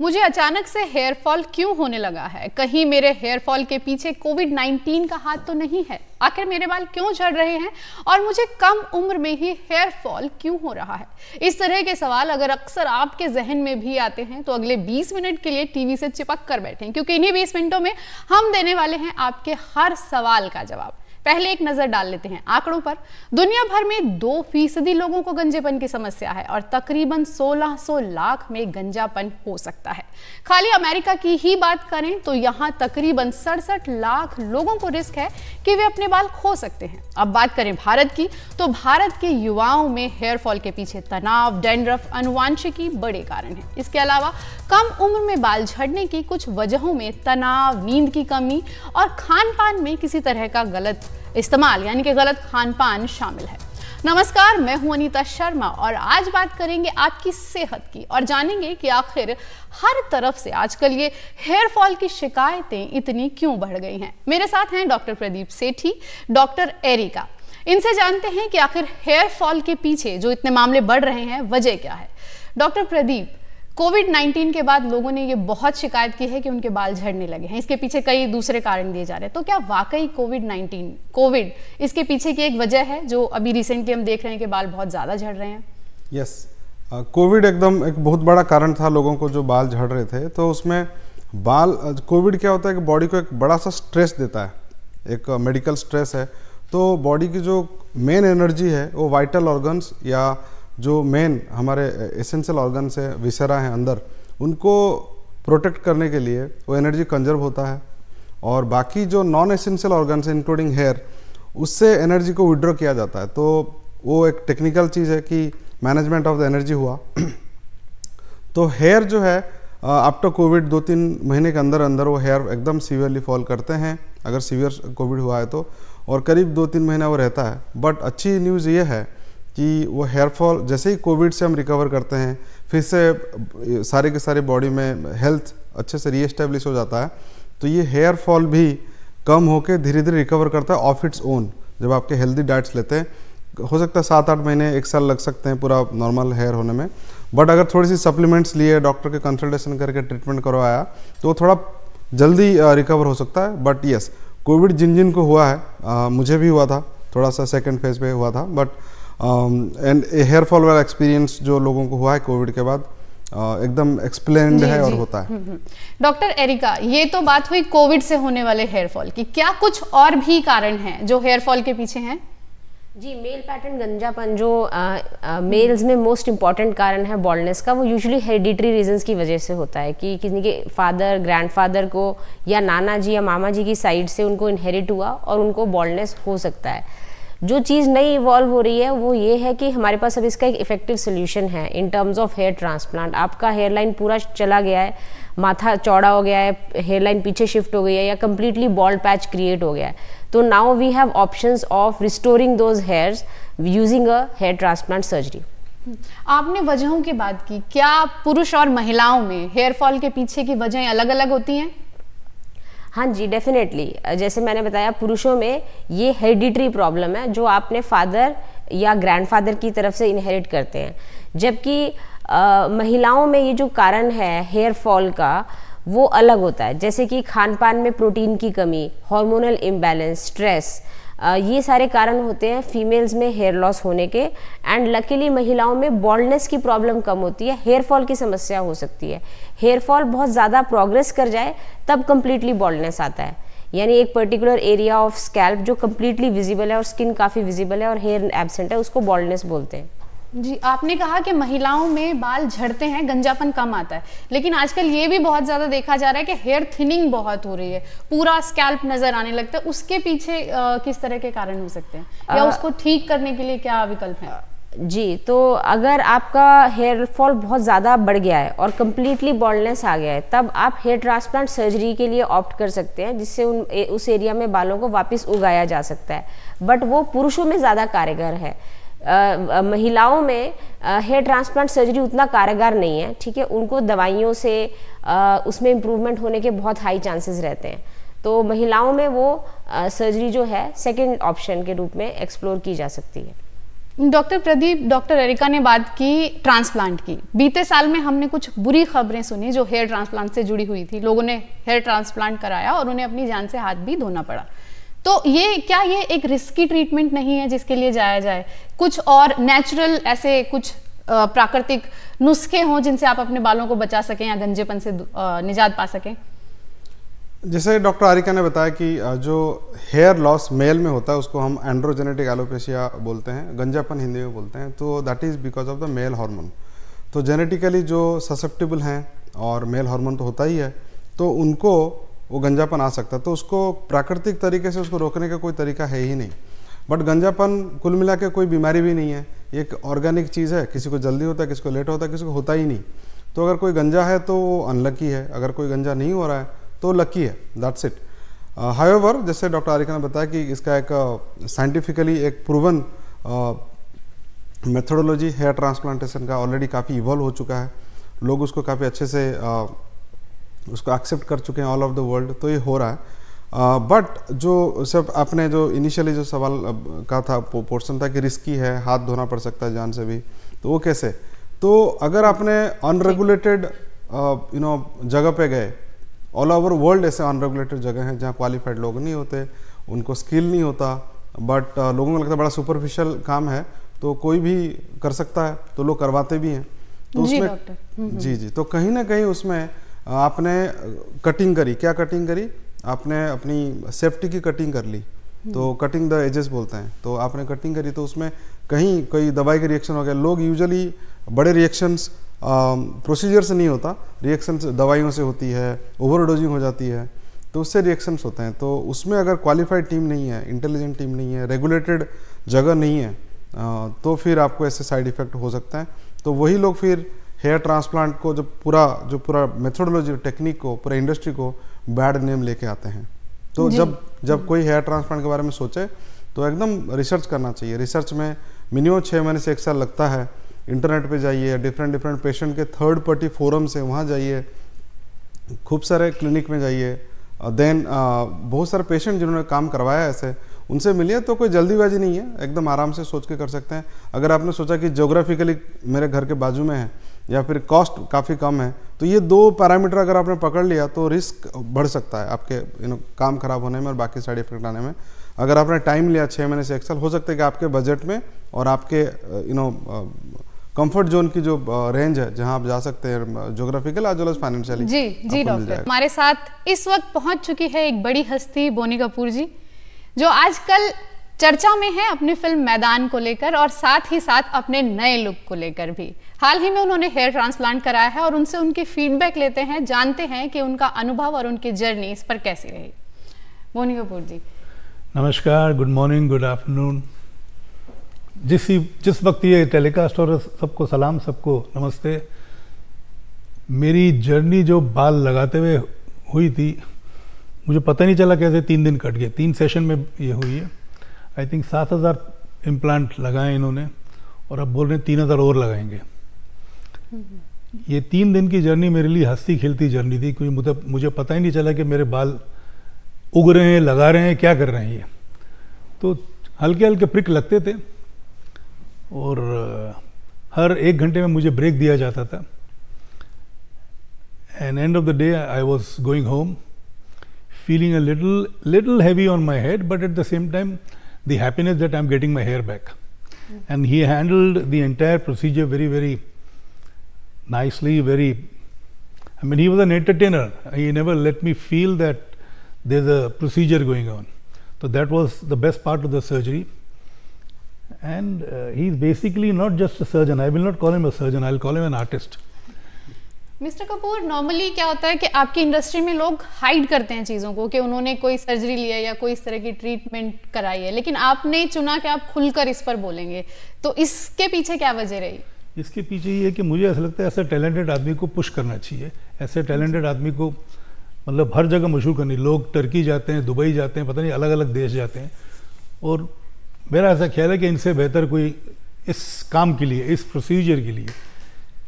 मुझे अचानक से हेयर फॉल क्यों होने लगा है कहीं मेरे हेयर फॉल के पीछे कोविड 19 का हाथ तो नहीं है आखिर मेरे बाल क्यों झड़ रहे हैं और मुझे कम उम्र में ही हेयर फॉल क्यों हो रहा है इस तरह के सवाल अगर अक्सर आपके जहन में भी आते हैं तो अगले 20 मिनट के लिए टीवी से चिपक कर बैठें क्योंकि इन्हीं 20 मिनटों में हम देने वाले हैं आपके हर सवाल का जवाब पहले एक नजर डाल लेते हैं आंकड़ों पर दुनिया भर में दो फीसदी लोगों को गंजेपन की समस्या है और तकरीबन 1600 सो लाख में गंजापन हो सकता है खाली अमेरिका की ही बात करें तो यहाँ तकरीबन सड़सठ लाख लोगों को रिस्क है कि वे अपने बाल खो सकते हैं अब बात करें भारत की तो भारत के युवाओं में हेयर फॉल के पीछे तनाव डेंड्रफ अनुवांशिकी बड़े कारण है इसके अलावा कम उम्र में बाल झड़ने की कुछ वजहों में तनाव नींद की कमी और खान पान में किसी तरह का गलत इस्तेमाल यानी कि गलत खान पान शामिल है नमस्कार मैं हूं अनीता शर्मा और आज बात करेंगे आपकी सेहत की और जानेंगे कि आखिर हर तरफ से आजकल ये हेयर फॉल की शिकायतें इतनी क्यों बढ़ गई हैं मेरे साथ हैं doctor Pradeep Sethi doctor Erica इनसे जानते हैं कि आखिर हेयर फॉल के पीछे जो इतने मामले बढ़ रहे हैं वजह क्या है डॉक्टर प्रदीप कोविड 19 के बाद लोगों ने ये बहुत शिकायत की है कि उनके बाल झड़ने लगे हैं इसके पीछे कई दूसरे कारण दिए जा रहे हैं तो क्या वाकई कोविड 19 कोविड इसके पीछे की एक वजह है जो अभी रिसेंटली हम देख रहे हैं कि बाल बहुत ज़्यादा झड़ रहे हैं यस कोविड एकदम एक बहुत बड़ा कारण था लोगों को जो बाल झड़ रहे थे तो उसमें बाल कोविड क्या होता है कि बॉडी को एक बड़ा सा स्ट्रेस देता है एक मेडिकल स्ट्रेस है तो बॉडी की जो मेन एनर्जी है वो वाइटल ऑर्गन्स या जो मेन हमारे एसेंशियल ऑर्गन्स हैं विसरा हैं अंदर उनको प्रोटेक्ट करने के लिए वो एनर्जी कंजर्व होता है और बाकी जो नॉन एसेंशियल ऑर्गन्स हैं इंक्लूडिंग हेयर उससे एनर्जी को विड्रॉ किया जाता है तो वो एक टेक्निकल चीज़ है कि मैनेजमेंट ऑफ द एनर्जी हुआ तो हेयर जो है आप तो कोविड दो तीन महीने के अंदर अंदर वो हेयर एकदम सीवियरली फॉल करते हैं अगर सीवियर कोविड हुआ है तो और करीब दो तीन महीना वो रहता है बट अच्छी न्यूज़ ये है कि वो हेयर फॉल जैसे ही कोविड से हम रिकवर करते हैं फिर से सारे के सारे बॉडी में हेल्थ अच्छे से रीएस्टेब्लिश हो जाता है तो ये हेयर फॉल भी कम होकर धीरे धीरे रिकवर करता है ऑफ इट्स ओन जब आपके हेल्दी डाइट्स लेते हैं हो सकता है सात आठ महीने एक साल लग सकते हैं पूरा नॉर्मल हेयर होने में बट अगर थोड़ी सी सप्लीमेंट्स लिए डॉक्टर के कंसल्टेशन करके ट्रीटमेंट करवाया तो वो थोड़ा जल्दी रिकवर हो सकता है बट यस कोविड जिन जिन को हुआ है आ, मुझे भी हुआ था थोड़ा सा सेकेंड फेज पे हुआ था बट एंड हेयर फॉल वाला एक्सपीरियंस जो लोगों को हुआ है कोविड के बाद uh, एकदम एक्सप्लेन है और होता है डॉक्टर हम्म, एरिका हम्म। ये तो बात हुई कोविड से होने वाले हेयर फॉल की क्या कुछ और भी कारण हैं जो हेयर फॉल के पीछे हैं जी मेल पैटर्न गंजापन जो मेल्स uh, uh, में मोस्ट इम्पॉर्टेंट कारण है बॉल्डनेस का वो यूजुअली हेरिडिटरी रीजंस की वजह से होता है कि किसी के फादर ग्रैंडफादर को या नाना जी या मामा जी की साइड से उनको इनहेरिट हुआ और उनको बॉल्डनेस हो सकता है जो चीज़ नई इवॉल्व हो रही है वो ये है कि हमारे पास अब इसका एक इफेक्टिव सोल्यूशन है in terms of hair transplant आपका हेयरलाइन पूरा चला गया है माथा चौड़ा हो गया है हेयरलाइन पीछे शिफ्ट हो गई है या कम्प्लीटली बॉल्ड पैच क्रिएट हो गया है तो now we have options of restoring those hairs using a hair transplant surgery आपने वजहों की बात की क्या पुरुष और महिलाओं में हेयर फॉल के पीछे की वजहें अलग अलग होती हैं हाँ जी डेफिनेटली जैसे मैंने बताया पुरुषों में ये हेरिडिटरी प्रॉब्लम है जो आपने फादर या ग्रैंडफादर की तरफ से इनहेरिट करते हैं जबकि महिलाओं में ये जो कारण है हेयर फॉल का वो अलग होता है जैसे कि खान पान में प्रोटीन की कमी हार्मोनल इम्बैलेंस स्ट्रेस ये सारे कारण होते हैं फीमेल्स में हेयर लॉस होने के एंड लकीली महिलाओं में बॉल्डनेस की प्रॉब्लम कम होती है हेयर फॉल की समस्या हो सकती है हेयर फॉल बहुत ज़्यादा प्रोग्रेस कर जाए तब कम्प्लीटली बॉल्डनेस आता है यानी एक पर्टिकुलर एरिया ऑफ स्कैल्प जो कम्प्लीटली विजिबल है और स्किन काफ़ी विजिबल है और हेयर एबसेंट है उसको बॉल्डनेस बोलते हैं जी आपने कहा कि महिलाओं में बाल झड़ते हैं गंजापन कम आता है लेकिन आजकल ये भी बहुत ज़्यादा देखा जा रहा है कि हेयर थिनिंग बहुत हो रही है पूरा स्कैल्प नज़र आने लगता है उसके पीछे आ, किस तरह के कारण हो सकते हैं या आ, उसको ठीक करने के लिए क्या विकल्प है जी तो अगर आपका हेयर फॉल बहुत ज़्यादा बढ़ गया है और कम्प्लीटली बॉल्डनेस आ गया है तब आप हेयर ट्रांसप्लांट सर्जरी के लिए ऑप्ट कर सकते हैं जिससे उन उस एरिया में बालों को वापस उगाया जा सकता है बट वो पुरुषों में ज़्यादा कारगर है महिलाओं में हेयर ट्रांसप्लांट सर्जरी उतना कारगर नहीं है ठीक है उनको दवाइयों से आ, उसमें इम्प्रूवमेंट होने के बहुत हाई चांसेस रहते हैं तो महिलाओं में वो आ, सर्जरी जो है सेकेंड ऑप्शन के रूप में एक्सप्लोर की जा सकती है डॉक्टर प्रदीप डॉक्टर एरिका ने बात की ट्रांसप्लांट की बीते साल में हमने कुछ बुरी खबरें सुनी जो हेयर ट्रांसप्लांट से जुड़ी हुई थी लोगों ने हेयर ट्रांसप्लांट कराया और उन्हें अपनी जान से हाथ भी धोना पड़ा तो ये क्या ये एक रिस्की ट्रीटमेंट नहीं है जिसके लिए जाया जाए कुछ और नेचुरल ऐसे कुछ प्राकृतिक नुस्खे हों जिनसे आप अपने बालों को बचा सकें या गंजेपन से निजात पा सकें जैसे डॉक्टर आरिका ने बताया कि जो हेयर लॉस मेल में होता है उसको हम एंड्रोजेनेटिक एलोपेशिया बोलते हैं गंजापन हिंदी में बोलते हैं तो that is because of the male hormone तो जेनेटिकली जो ससेप्टेबल हैं और मेल हार्मोन तो होता ही है तो उनको वो गंजापन आ सकता है तो उसको प्राकृतिक तरीके से उसको रोकने का कोई तरीका है ही नहीं बट गंजापन कुल मिला के कोई बीमारी भी नहीं है एक ऑर्गेनिक चीज़ है किसी को जल्दी होता है किसी को लेट होता है किसी को होता ही नहीं तो अगर कोई गंजा है तो वो अनलक्की है अगर कोई गंजा नहीं हो रहा है तो लक्की है दैट्स इट हाईओवर जैसे डॉक्टर आरिका ने बताया कि इसका एक साइंटिफिकली uh, एक प्रूवन मेथोडोलॉजी हेयर ट्रांसप्लांटेशन का ऑलरेडी काफ़ी इवॉल्व हो चुका है लोग उसको काफ़ी अच्छे से uh, उसको एक्सेप्ट कर चुके हैं ऑल ऑफ द वर्ल्ड तो ये हो रहा है बट uh, जो सब आपने जो इनिशियली जो सवाल uh, का था पोर्शन था कि रिस्की है हाथ धोना पड़ सकता है जान से भी तो वो कैसे तो अगर आपने अनरेगुलेटेड यू नो जगह पे गए ऑल ओवर वर्ल्ड ऐसे अनरेगुलेटेड जगह हैं जहाँ क्वालिफाइड लोग नहीं होते उनको स्किल नहीं होता बट uh, लोगों को लगता है बड़ा सुपरफिशियल काम है तो कोई भी कर सकता है तो लोग करवाते भी हैं तो उसमें हम्म, हम्म। जी जी तो कहीं ना कहीं उसमें आपने कटिंग करी क्या कटिंग करी आपने अपनी सेफ्टी की कटिंग कर ली तो कटिंग द एजेस बोलते हैं तो आपने कटिंग करी तो उसमें कहीं कोई दवाई के रिएक्शन हो गया लोग यूजुअली बड़े रिएक्शंस प्रोसीजर से नहीं होता रिएक्शंस दवाइयों से होती है ओवरडोजिंग हो जाती है तो उससे रिएक्शंस होते हैं तो उसमें अगर क्वालिफाइड टीम नहीं है इंटेलिजेंट टीम नहीं है रेगुलेटेड जगह नहीं है तो फिर आपको ऐसे साइड इफ़ेक्ट हो सकते हैं तो वही लोग फिर हेयर ट्रांसप्लांट को जब पूरा जो पूरा मेथोडोलॉजी टेक्निक को पूरा इंडस्ट्री को बैड नेम लेके आते हैं तो जब जब हम्म। कोई हेयर ट्रांसप्लांट के बारे में सोचे तो एकदम रिसर्च करना चाहिए रिसर्च में मिनिमम छः महीने से एक साल लगता है इंटरनेट पे जाइए डिफरेंट डिफरेंट पेशेंट के थर्ड पार्टी फोरम से वहाँ जाइए खूब सारे क्लिनिक में जाइए देन बहुत सारे पेशेंट जिन्होंने काम करवाया ऐसे उनसे मिलिए तो कोई जल्दीबाजी नहीं है एकदम आराम से सोच के कर सकते हैं अगर आपने सोचा कि जोग्राफिकली मेरे घर के बाजू में है या फिर कॉस्ट काफ़ी कम है तो ये दो पैरामीटर अगर आपने पकड़ लिया तो रिस्क बढ़ सकता है आपके यू नो काम खराब होने में और बाकी साइड इफेक्ट आने में अगर आपने टाइम लिया छः महीने से एक साल हो सकता है कि आपके बजट में और आपके यू नो कंफर्ट जोन की जो रेंज है जहां आप जा सकते हैं geographical as well as financially जी जी डॉक्टर हमारे साथ इस वक्त पहुंच चुकी है एक बड़ी हस्ती बोनी कपूर जी जो आजकल चर्चा में हैं अपनी फिल्म मैदान को लेकर और साथ ही साथ अपने नए लुक को लेकर भी हाल ही में उन्होंने हेयर ट्रांसप्लांट कराया है और उनसे उनकी फीडबैक लेते हैं जानते हैं कि उनका अनुभव और उनकी जर्नी इस पर कैसी रही मोनी कपूर जी नमस्कार गुड मॉर्निंग गुड आफ्टरनून जिस जिस वक्त ये टेलीकास्ट और सबको सलाम सबको नमस्ते मेरी जर्नी जो बाल लगाते हुए हुई थी मुझे पता नहीं चला कैसे तीन दिन कट गए तीन सेशन में ये हुई है आई थिंक सात हज़ार इम्प्लांट लगाए इन्होंने और अब बोल रहे हैं तीन हज़ार और लगाएंगे हम्म। ये तीन दिन की जर्नी मेरे लिए हंसती खेलती जर्नी थी क्योंकि मुझे मुझे पता ही नहीं चला कि मेरे बाल उग रहे हैं लगा रहे हैं क्या कर रहे हैं ये तो हल्के हल्के प्रिक लगते थे और हर एक घंटे में मुझे ब्रेक दिया जाता था and end of the day I was going home feeling a little little heavy on my head but at the same time the happiness that I'm getting my hair back. Mm. And he handled the entire procedure very, very nicely, very. I mean, he was an entertainer. He never let me feel that there's a procedure going on. So that was the best part of the surgery. And uh, he's basically not just a surgeon. I will not call him a surgeon, I'll call him an artist. Mister Kapoor normally क्या होता है कि आपकी industry में लोग hide करते हैं चीज़ों को कि उन्होंने कोई सर्जरी लिया या कोई इस तरह की ट्रीटमेंट कराई है लेकिन आपने चुना कि आप खुलकर इस पर बोलेंगे तो इसके पीछे क्या वजह रही इसके पीछे ये कि मुझे ऐसा लगता है ऐसे टैलेंटेड आदमी को पुश करना चाहिए ऐसे टैलेंटेड आदमी को मतलब हर जगह मशहूर करनी लोग टर्की जाते हैं दुबई जाते हैं पता नहीं अलग अलग देश जाते हैं और मेरा ऐसा ख्याल है कि इनसे बेहतर कोई इस काम के लिए इस प्रोसीजर के लिए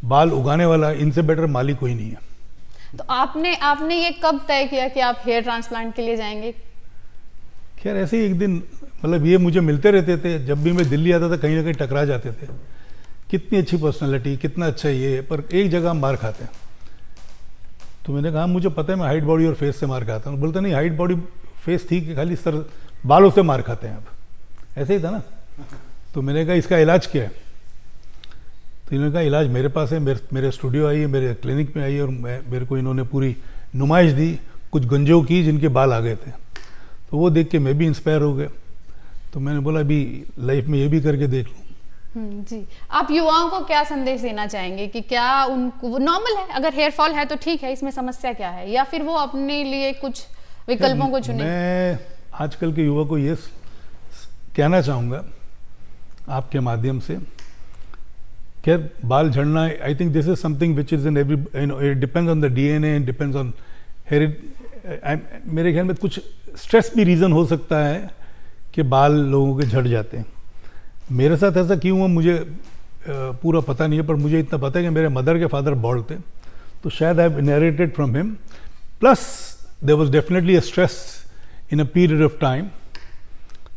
बाल उगाने वाला इनसे बेटर मालिक कोई नहीं है तो आपने आपने ये कब तय किया कि आप हेयर ट्रांसप्लांट के लिए जाएंगे खैर ऐसे ही एक दिन मतलब ये मुझे मिलते रहते थे जब भी मैं दिल्ली आता था कहीं ना कहीं टकरा जाते थे कितनी अच्छी पर्सनैलिटी कितना अच्छा ये पर एक जगह हम मार खाते हैं तो मैंने कहा मुझे पता है मैं हाइट बॉडी और फेस से मार खाता हूँ बोलते नहीं हाइट बॉडी फेस थी कि खाली सर बालों से मार खाते हैं आप ऐसे ही था ना तो मैंने कहा इसका इलाज क्या है तो इन्होंने कहा इलाज मेरे पास है मेरे मेरे स्टूडियो आई है मेरे क्लिनिक में आई है और मेरे को इन्होंने पूरी नुमाइश दी कुछ गंजों की जिनके बाल आ गए थे तो वो देख के मैं भी इंस्पायर हो गया तो मैंने बोला अभी लाइफ में ये भी करके देख लूँ हम्म, जी आप युवाओं को क्या संदेश देना चाहेंगे कि क्या उनको नॉर्मल है अगर हेयर फॉल है तो ठीक है इसमें समस्या क्या है या फिर वो अपने लिए कुछ विकल्पों को चुने मैं आजकल के युवा को ये कहना चाहूँगा आपके माध्यम से खैर बाल झड़ना I think this is something which is in every you know it depends on the DNA and depends on heredity मेरे ख्याल में कुछ स्ट्रेस भी रीज़न हो सकता है कि बाल लोगों के झड़ जाते हैं मेरे साथ ऐसा क्यों हुआ मुझे पूरा पता नहीं है पर मुझे इतना पता है कि मेरे मदर के फादर बॉल्ड थे तो शायद I inherited from him plus there was definitely a stress in a period of time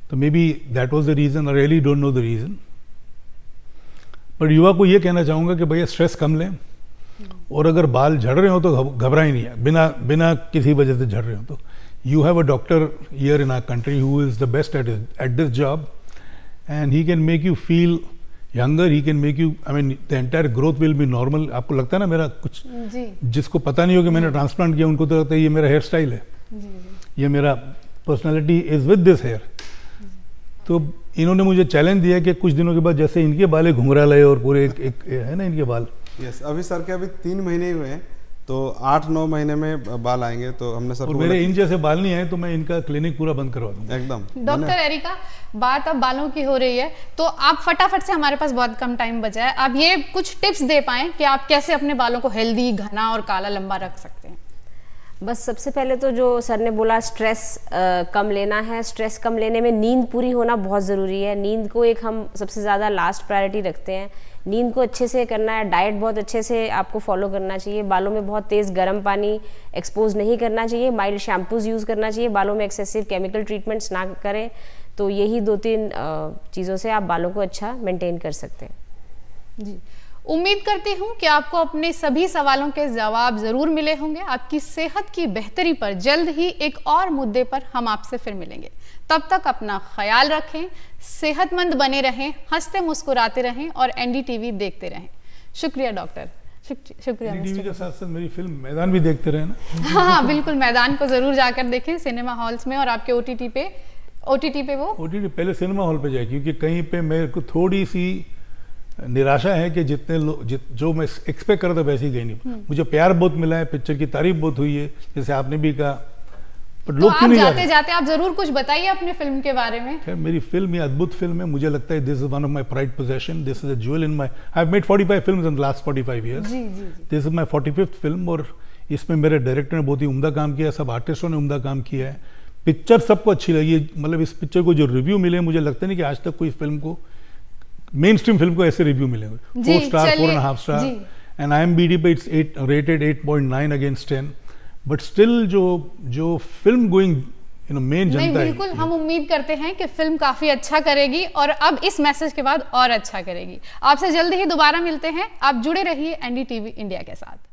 तो maybe that was the reason I really don't know the reason पर युवा को ये कहना चाहूँगा कि भैया स्ट्रेस कम लें और अगर बाल झड़ रहे हो तो घबरा ही नहीं है बिना बिना किसी वजह से झड़ रहे हो तो you have a doctor here in our country who is the best at at this job and he can make you feel younger he can make you I mean the entire growth will be normal आपको लगता है ना मेरा कुछ जी. जिसको पता नहीं हो कि मैंने ट्रांसप्लांट किया उनको तो लगता है ये मेरा हेयर स्टाइल है जी. ये मेरा personality is with this hair तो इन्होंने मुझे चैलेंज दिया कि कुछ दिनों के बाद जैसे इनके बाल घुंघरा लगे और पूरे एक, एक है ना इनके बाल यस अभी सर के अभी तीन महीने हुए हैं तो आठ नौ महीने में बाल आएंगे तो हमने सर मेरे इन जैसे बाल नहीं आए तो मैं इनका क्लिनिक पूरा बंद करवा दूंगा एकदम डॉक्टर एरिका बात अब बालों की हो रही है तो आप फटाफट से हमारे पास बहुत कम टाइम बचा है आप ये कुछ टिप्स दे पाए कि आप कैसे अपने बालों को हेल्दी घना और काला लंबा रख सकते हैं बस सबसे पहले तो जो सर ने बोला स्ट्रेस आ, कम लेना है स्ट्रेस कम लेने में नींद पूरी होना बहुत ज़रूरी है नींद को एक हम सबसे ज़्यादा लास्ट प्रायोरिटी रखते हैं नींद को अच्छे से करना है डाइट बहुत अच्छे से आपको फॉलो करना चाहिए बालों में बहुत तेज़ गर्म पानी एक्सपोज नहीं करना चाहिए माइल्ड शैम्पूज़ यूज़ करना चाहिए बालों में एक्सेसिव केमिकल ट्रीटमेंट्स ना करें तो यही दो तीन चीज़ों से आप बालों को अच्छा मेंटेन कर सकते हैं जी उम्मीद करती हूँ कि आपको अपने सभी सवालों के जवाब ज़रूर मिले होंगे आपकी सेहत की बेहतरी पर जल्द ही एक और मुद्दे पर हम आपसे फिर मिलेंगे तब तक अपना ख्याल रखें सेहतमंद बने रहें हंसते मुस्कुराते रहें और एनडीटीवी देखते रहें शुक्रिया डॉक्टर शुक्रिया के साथ साथ मेरी फिल्म मैदान भी देखते रहे ना हाँ, हाँ बिल्कुल मैदान को जरूर जाकर देखें सिनेमा हॉल्स में और आपके ओ पे ओ पे वो ओ पहले सिनेमा हॉल पे जाए क्योंकि कहीं पे मेरे को थोड़ी सी निराशा है कि जितने लोग जित, जो मैं एक्सपेक्ट कर रहा था वैसे ही गई नहीं हम्म। मुझे प्यार बहुत मिला है पिक्चर की तारीफ बहुत हुई है जैसे आपने भी कहा पर तो लोग आप नहीं जाते जाते आप जरूर कुछ बताइए अपने फिल्म के बारे में खैर मेरी फिल्म ये अद्भुत फिल्म है मुझे लगता है this is one of my pride possession this is a jewel in my I have made 45 films in the last 45 years this is my 45th film और इसमें मेरे डायरेक्टर ने बहुत ही उम्दा काम किया सब आर्टिस्टों ने उम्दा काम किया है पिक्चर सबको अच्छी लगी मतलब इस पिक्चर को जो रिव्यू मिले मुझे लगता नहीं कि आज तक कोई फिल्म को मेन स्ट्रीम फिल्म को ऐसे रिव्यू मिलेंगे four star four and half star and I M B D पे it's eight rated eight point nine against ten but still जो जो फिल्म गोइंग यू मेन जनता बिल्कुल हम उम्मीद करते हैं कि फिल्म काफ़ी अच्छा करेगी और अब इस मैसेज के बाद और अच्छा करेगी आपसे जल्द ही दोबारा मिलते हैं आप जुड़े रहिए एनडी टीवी इंडिया के साथ